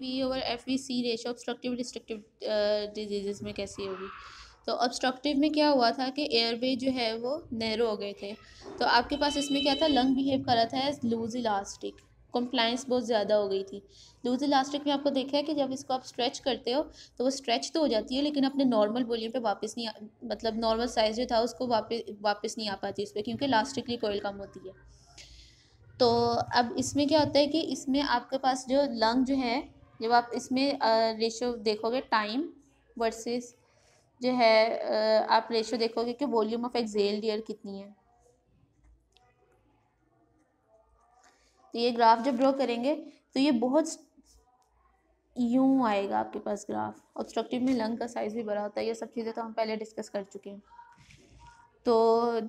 B over F V C ratio obstructive destructive disease में कैसी होगी तो ऑब्स्ट्रक्टिव में क्या हुआ था कि एयरवे जो है वो नैरो हो गए थे तो आपके पास इसमें क्या था लंग बिहेव करा था एज लूज इलास्टिक कंप्लाइंस बहुत ज़्यादा हो गई थी लूज इलास्टिक में आपको देखा है कि जब इसको आप स्ट्रेच करते हो तो वो स्ट्रेच तो हो जाती है लेकिन अपने नॉर्मल वॉल्यूम पे वापस नहीं आ, मतलब नॉर्मल साइज़ जो था उसको वापस वापस नहीं आ पाती उस पर क्योंकि इलास्टिकली कोयल कम होती है तो अब इसमें क्या होता है कि इसमें आपके पास जो लंग जो है जब आप इसमें रेशो देखोगे टाइम वर्सेस जो है आप रेशो देखोगे कि वॉल्यूम ऑफ एक्जेल डियर कितनी है तो ये ग्राफ जब ड्रॉ करेंगे तो ये बहुत यूं आएगा आपके पास ग्राफ ऑब्स्ट्रक्टिव में लंग का साइज़ भी बड़ा होता है ये सब चीज़ें तो हम पहले डिस्कस कर चुके हैं तो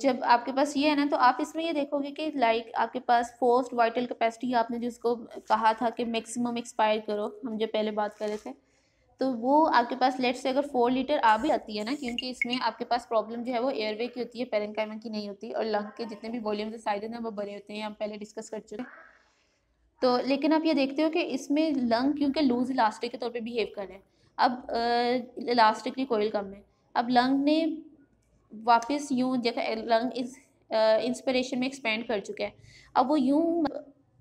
जब आपके पास ये है ना तो आप इसमें ये देखोगे कि लाइक आपके पास फोर्स्ड वाइटल कैपेसिटी आपने जिसको कहा था कि मैक्सिमम एक्सपायर करो हम जो पहले बात कर रहे थे तो वो आपके पास लेट से अगर फोर लीटर आ भी आती है ना क्योंकि इसमें आपके पास प्रॉब्लम जो है वो एयरवे की होती है पेरेंकाइमा की नहीं होती और लंग के जितने भी वॉल्यूम्स साइज हैं वो बड़े होते हैं हम पहले डिस्कस कर चुके तो लेकिन आप ये देखते हो कि इसमें लंग क्योंकि लूज इलास्टिक के तौर पर बिहेव कर रहे हैं अब इलास्टिकली कोयल कम है अब लंग ने वापस यूं जैसे लंग इस इंस्पिरेशन में एक्सपेंड कर चुका है अब वो यूं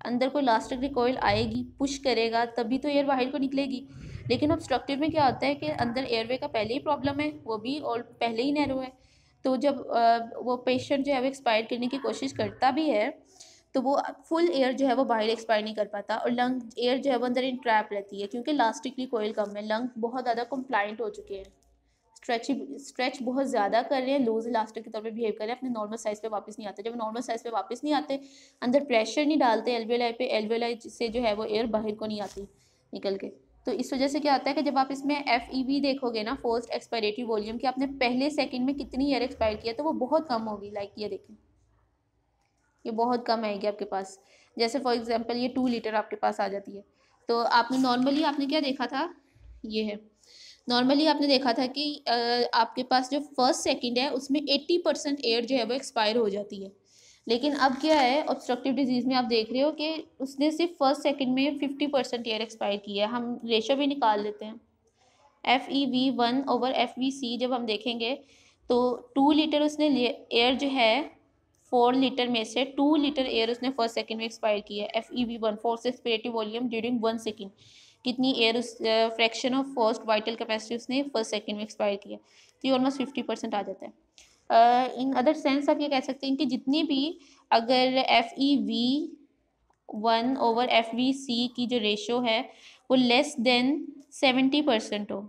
अंदर को इलास्टिक रिकॉयल आएगी पुश करेगा तभी तो एयर बाहर को निकलेगी लेकिन ऑब्स्ट्रक्टिव में क्या होता है कि अंदर एयरवे का पहले ही प्रॉब्लम है वो भी और पहले ही नैरो है तो जब वो पेशेंट जो है वो एक्सपायर करने की कोशिश करता भी है तो वो फुल एयर जो है वो बाहर एक्सपायर नहीं कर पाता और लंग एयर जो है वो अंदर इन ट्रैप रहती है क्योंकि लास्टिक रिकॉयल कम है लंग बहुत ज़्यादा कंप्लाइंट हो चुके हैं स्ट्रेच स्ट्रेच बहुत ज़्यादा कर रहे हैं लूज इलास्टिक के तौर पे बिहेव कर रहे हैं अपने नॉर्मल साइज़ पे वापस नहीं आते जब नॉर्मल साइज़ पे वापस नहीं आते अंदर प्रेशर नहीं डालते एलवेलाई पे एलवेलाई से जो है वो एयर बाहर को नहीं आती निकल के तो इस वजह से क्या होता है कि जब आप इसमें एफ ई वी देखोगे ना फोर्स्ट एक्सपायरेटरी वॉल्यूम की आपने पहले सेकेंड में कितनी ईयर एक्सपायर किया तो वो बहुत कम होगी लाइक ये देखें ये बहुत कम आएगी आपके पास जैसे फॉर एग्ज़ाम्पल ये टू लीटर आपके पास आ जाती है तो आपने नॉर्मली आपने क्या देखा था ये है नॉर्मली आपने देखा था कि आपके पास जो फर्स्ट सेकेंड है उसमें एट्टी परसेंट एयर जो है वो एक्सपायर हो जाती है लेकिन अब क्या है ऑब्स्ट्रक्टिव डिजीज़ में आप देख रहे हो कि उसने सिर्फ फर्स्ट सेकेंड में फिफ्टी परसेंट एयर एक्सपायर किया है हम रेशो भी निकाल लेते हैं F E V one over F V C जब हम देखेंगे तो टू लीटर उसने एयर जो है फोर लीटर में से टू लीटर एयर उसने फर्स्ट सेकेंड में एक्सपायर किया है F E V one for respirative volume during one second कितनी एयर उस fraction of first vital capacity उसने फर्स्ट सेकंड में एक्सपायर किया तो ये ऑलमोस्ट फिफ्टी परसेंट आ जाता है इन अदर सेंस आप ये कह सकते हैं कि जितनी भी अगर F E V one over F V C की जो रेशो है वो लेस देन सेवेंटी परसेंट हो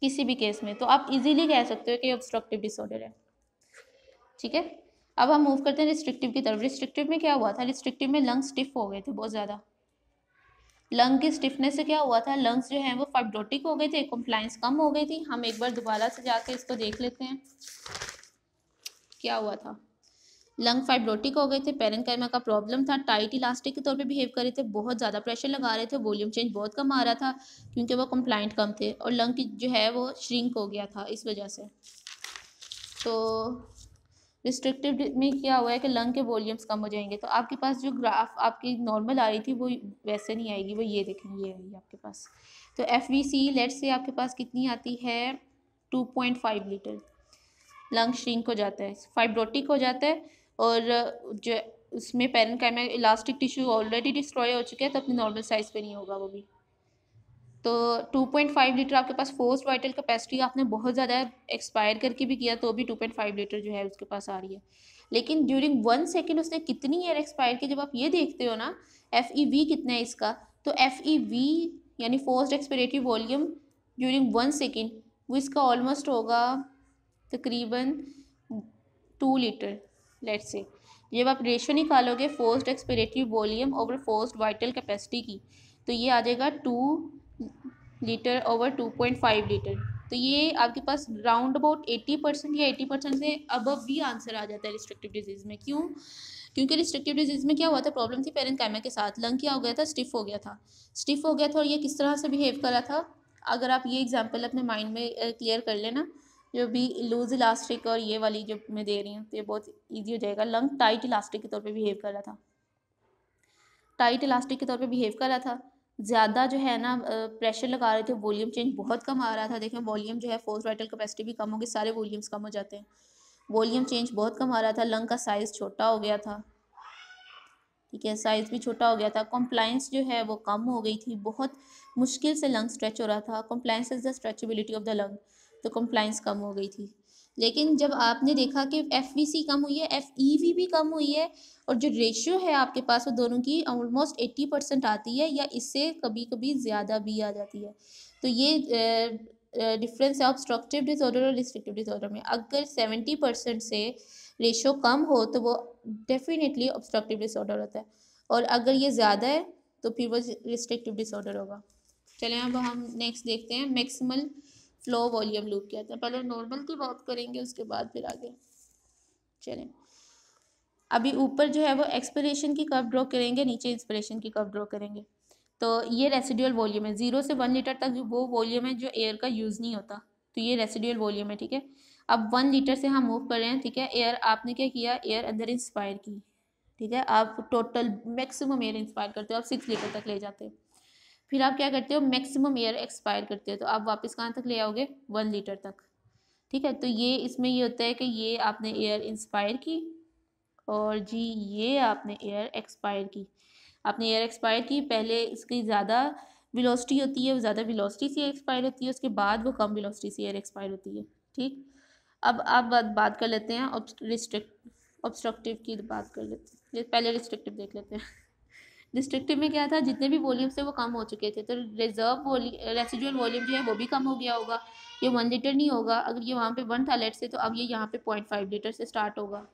किसी भी केस में तो आप इजीली कह सकते हो कि ऑब्स्ट्रक्टिव डिसऑर्डर है ठीक है अब हम मूव करते हैं रिस्ट्रिक्टिव की तरफ रिस्ट्रिक्टिव में क्या हुआ था रिस्ट्रिक्टिव में लंग स्टिफ हो गए थे बहुत ज़्यादा लंग की स्टिफनेस से क्या हुआ था लंग्स जो है वो फाइब्रोटिक हो गए थे कंप्लाइंस कम हो गई थी हम एक बार दोबारा से जाके इसको देख लेते हैं क्या हुआ था लंग फाइब्रोटिक हो गए थे पेरेंकाइमा का प्रॉब्लम था टाइट इलास्टिक के तौर पे बिहेव कर रहे थे बहुत ज़्यादा प्रेशर लगा रहे थे वॉल्यूम चेंज बहुत कम आ रहा था क्योंकि वो कंप्लाइंट कम थे और लंग की जो है वो श्रिंक हो गया था इस वजह से तो रिस्ट्रिक्टिव में क्या हुआ है कि लंग के वॉल्यूम्स कम हो जाएंगे तो आपके पास जो ग्राफ आपकी नॉर्मल आ रही थी वो वैसे नहीं आएगी वो ये देखें ये आएगी आपके पास तो एफ वी सी लेट से आपके पास कितनी आती है two point five litre lung shrink हो जाता है फाइब्रोटिक हो जाता है और जो उसमें पेरन का इलास्टिक टिश्यू ऑलरेडी डिस्ट्रॉय हो चुका है तो अपने नॉर्मल साइज़ पर नहीं होगा वो भी तो 2.5 लीटर आपके पास फोर्स वाइटल कैपेसिटी आपने बहुत ज़्यादा एक्सपायर करके भी किया तो भी 2.5 लीटर जो है उसके पास आ रही है लेकिन ड्यूरिंग वन सेकेंड उसने कितनी एयर एक्सपायर की जब आप ये देखते हो ना एफ ई वी कितना है इसका तो एफ ई वी यानी forced expiratory volume during one second वो इसका ऑलमोस्ट होगा तकरीबन टू लीटर लेट से जब आप रेशो निकालोगे forced expiratory volume over forced vital capacity की तो ये आ जाएगा two litre over two point five litre तो ये आपके पास राउंड अबाउट एट्टी परसेंट या एट्टी परसेंट से अबव भी आंसर आ जाता है रिस्ट्रिक्टिव डिजीज़ में क्यों क्योंकि रिस्ट्रिक्टिव डिजीज़ में क्या हुआ था प्रॉब्लम थी पेरेंट कैमे के साथ लंग क्या हो गया था स्टिफ हो गया था स्टिफ हो गया था और ये किस तरह से बिहेव करा था अगर आप ये एग्जाम्पल अपने माइंड में क्लियर कर लेना जो भी लूज इलास्टिक और ये वाली जो मैं दे रही हूँ तो ये बहुत ईजी हो जाएगा लंग टाइट इलास्टिक के तौर पर बिहेव कर रहा था टाइट इलास्टिक के तौर पर बिहेव कर रहा था ज़्यादा जो है ना प्रेशर लगा रहे थे वॉल्यूम चेंज बहुत कम आ रहा था देखें वॉल्यूम जो है फोर्स वाइटल कैपेसिटी भी कम होगी सारे वॉल्यूम्स कम हो जाते हैं वॉल्यूम चेंज बहुत कम आ रहा था लंग का साइज़ छोटा हो गया था ठीक है साइज़ भी छोटा हो गया था कॉम्प्लाइंस जो है वो कम हो गई थी बहुत मुश्किल से लंग स्ट्रेच हो रहा था compliance is the stretchability of the lung तो कॉम्प्लाइंस कम हो गई थी लेकिन जब आपने देखा कि एफ कम हुई है एफ e भी कम हुई है और जो रेशियो है आपके पास वो दोनों की ऑलमोस्ट एट्टी परसेंट आती है या इससे कभी कभी ज़्यादा भी आ जाती है तो ये डिफरेंस है ऑब्स्ट्रक्टिव डिसऑर्डर और रिस्ट्रिक्टिव डिसऑर्डर में अगर सेवेंटी परसेंट से रेशो कम हो तो वो डेफिनेटली ऑब्स्ट्रक्टिव डिसऑर्डर होता है और अगर ये ज़्यादा है तो फिर वो रिस्ट्रिक्टिव डिसऑर्डर होगा चलें अब हम नेक्स्ट देखते हैं मैक्सिमल लो वॉल्यूम लूप कहते हैं पहले नॉर्मल की बात करेंगे उसके बाद फिर आगे चलें अभी ऊपर जो है वो एक्सपिरेशन की कप ड्रॉ करेंगे नीचे इंस्पिरेशन की कप ड्रॉ करेंगे तो ये रेसिडुअल वॉल्यूम है ज़ीरो से वन लीटर तक वो वॉल्यूम है जो एयर का यूज़ नहीं होता तो ये रेसिडुअल वॉल्यूम है ठीक है अब वन लीटर से हम मूव कर रहे हैं ठीक है एयर आपने क्या किया एयर अंदर इंस्पायर की ठीक है आप टोटल मैक्सिमम एयर इंस्पायर करते हो आप सिक्स लीटर तक ले जाते हो फिर आप क्या करते हो मैक्सिमम एयर एक्सपायर करते हो तो आप वापस कहाँ तक ले आओगे वन लीटर तक ठीक है तो ये इसमें ये होता है कि ये आपने एयर इंस्पायर की और जी ये आपने एयर एक्सपायर की आपने एयर एक्सपायर की पहले इसकी ज़्यादा विलोसिटी होती है वो ज़्यादा विलोसिटी से एक्सपायर होती है उसके बाद वो कम विलोसिटी से एयर एक्सपायर होती है ठीक अब आप बात कर लेते हैं रिस्ट्रिक्ट ऑब्स्ट्रक्टिव की बात कर लेते हैं पहले रिस्ट्रिक्टिव देख लेते हैं डिस्ट्रिक्टिव में क्या था जितने भी वॉल्यूम थे वो कम हो चुके थे तो रिजर्व रेसिजुअल वॉल्यूम जो है वो भी कम हो गया होगा ये वन लीटर नहीं होगा अगर ये वहाँ पे वन था लेट से तो अब ये यहाँ पे पॉइंट फाइव लीटर से स्टार्ट होगा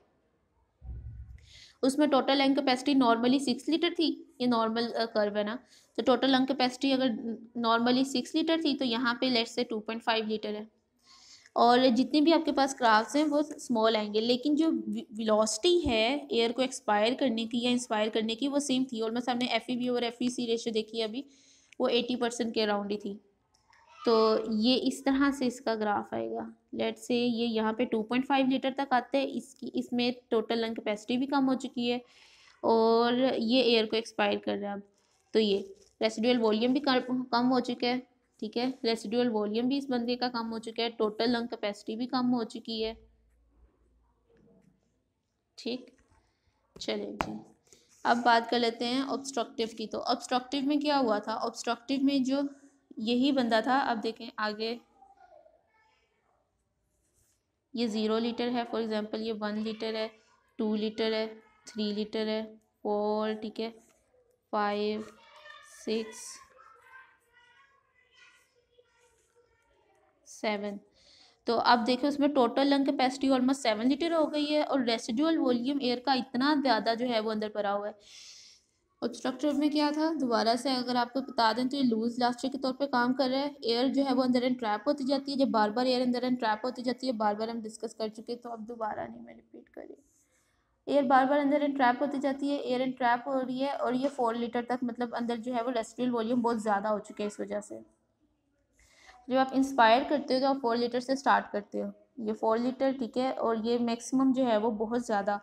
उसमें total lung capacity normally six litre थी ये नॉर्मल कर्व है ना तो टोटल लंग कैपेसिटी अगर नॉर्मली सिक्स लीटर थी तो यहाँ पे लेट से टू पॉइंट फाइव लीटर है और जितने भी आपके पास क्राफ्ट हैं वो स्मॉल आएंगे लेकिन जो विलोसिटी है एयर को एक्सपायर करने की या इंस्पायर करने की वो सेम थी e और मैं सामने एफ ई बी और एफ ई सी रेशो देखी अभी वो एटी परसेंट के अराउंड ही थी तो ये इस तरह से इसका ग्राफ आएगा लेट से ये यहाँ पे फाइव लीटर तक आता है इसकी इसमें टोटल लंग कैपेसिटी भी कम हो चुकी है और ये एयर को एक्सपायर कर रहा है अब तो ये रेसिडुअल वॉल्यूम भी कम हो चुका है ठीक है रेसिडुअल वॉल्यूम भी इस बंदे का कम हो चुका है टोटल लंग कैपेसिटी भी कम हो चुकी है ठीक चले जी अब बात कर लेते हैं ऑब्स्ट्रक्टिव की तो ऑब्स्ट्रक्टिव में क्या हुआ था ऑब्स्ट्रक्टिव में जो यही बंदा था अब देखें आगे ये ज़ीरो लीटर है फॉर एग्जांपल ये वन लीटर है टू लीटर है थ्री लीटर है फोर ठीक है फाइव सिक्स सेवन तो अब देखिए उसमें total lung capacity almost seven litre हो गई है और रेसिडुअल वॉल्यूम एयर का इतना ज़्यादा जो है वो अंदर भरा हुआ है और स्ट्रक्चर में क्या था दोबारा से अगर आपको बता दें तो ये लूज लास्टर के तौर पे काम कर रहा है एयर जो है वो अंदर एंड ट्रैप होती जाती है जब बार बार एयर अंदर एंड ट्रैप होती जाती है बार बार हम डिस्कस कर चुके तो अब दोबारा नहीं मैं रिपीट करी एयर बार बार अंदर एंड ट्रैप होती जाती है एयर एंड ट्रैप हो रही है और ये फोर लीटर तक मतलब अंदर जो है वो रेस्ट्रियल वॉल्यूम बहुत ज़्यादा हो चुके हैं इस वजह से जब आप इंस्पायर करते हो तो आप फोर लीटर से स्टार्ट करते हो ये फोर लीटर ठीक है और ये मैक्सिमम जो है वो बहुत ज़्यादा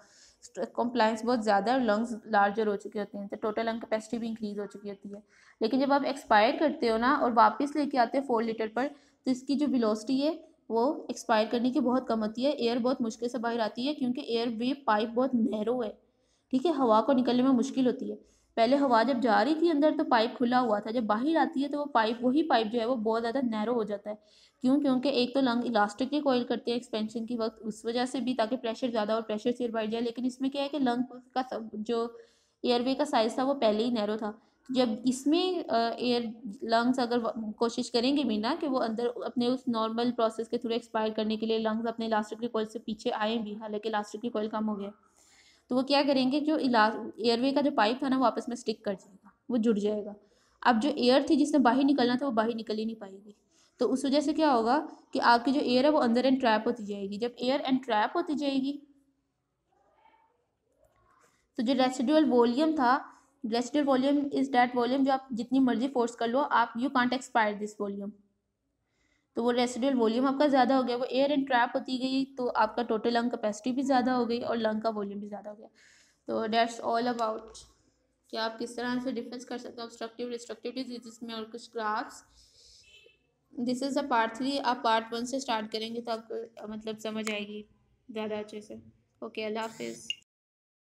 कॉम्प्लाइंस बहुत ज़्यादा और लंग्स लार्जर हो चुके होते हैं तो टोटल लंग कैपेसिटी भी इंक्रीज हो चुकी होती है लेकिन जब आप एक्सपायर करते हो ना और वापस लेके आते हो फोर लीटर पर तो इसकी जो विलोसिटी है वो एक्सपायर करने की बहुत कम होती है एयर बहुत मुश्किल से बाहर आती है क्योंकि एयर वे पाइप बहुत नैरो है ठीक है हवा को निकलने में मुश्किल होती है पहले हवा जब जा रही थी अंदर तो पाइप खुला हुआ था जब बाहर आती है तो वो पाइप वही पाइप जो है वो बहुत ज़्यादा नैरो हो जाता है क्यों क्योंकि एक तो लंग इलास्टिक के कोयल करते हैं एक्सपेंशन के वक्त उस वजह से भी ताकि प्रेशर ज़्यादा और प्रेशर से बढ़ जाए लेकिन इसमें क्या है कि लंग का सब जो एयरवे का साइज़ था वो पहले ही नैरो था जब इसमें एयर लंग्स अगर कोशिश करेंगे मीना कि वो अंदर अपने उस नॉर्मल प्रोसेस के थ्रू एक्सपायर करने के लिए लंग्स अपने इलास्टिक के कोयल से पीछे आए भी हालांकि इलास्टिक कोयल कम हो गया तो वो क्या करेंगे जो एयरवे का जो पाइप था ना वो आपस में स्टिक कर जाएगा वो जुड़ जाएगा अब जो एयर थी जिसने बाहर निकलना था वो बाहर निकल ही नहीं पाएगी तो उस वजह से क्या होगा कि आपकी जो एयर है वो अंदर एंड ट्रैप होती जाएगी जब एयर एंड ट्रैप होती जाएगी तो जो रेसिडुअल वॉल्यूम था residual volume is that volume जो आप जितनी मर्जी फोर्स कर लो आप you can't expire this volume तो वो रेसिडुअल वॉल्यूम आपका ज़्यादा हो गया वो एयर एंड ट्रैप होती गई तो आपका टोटल लंग कैपेसिटी भी ज़्यादा हो गई और लंग का वॉल्यूम भी ज़्यादा हो गया तो डैट्स ऑल अबाउट क्या आप किस तरह से डिफरेंस कर सकते हो ऑब्स्ट्रक्टिव डिस्ट्रक्टिव डिजीज में और कुछ graphs this is a part three आप पार्ट वन से स्टार्ट करेंगे तो आपको मतलब समझ आएगी ज़्यादा अच्छे से ओके अल्लाह हाफिज़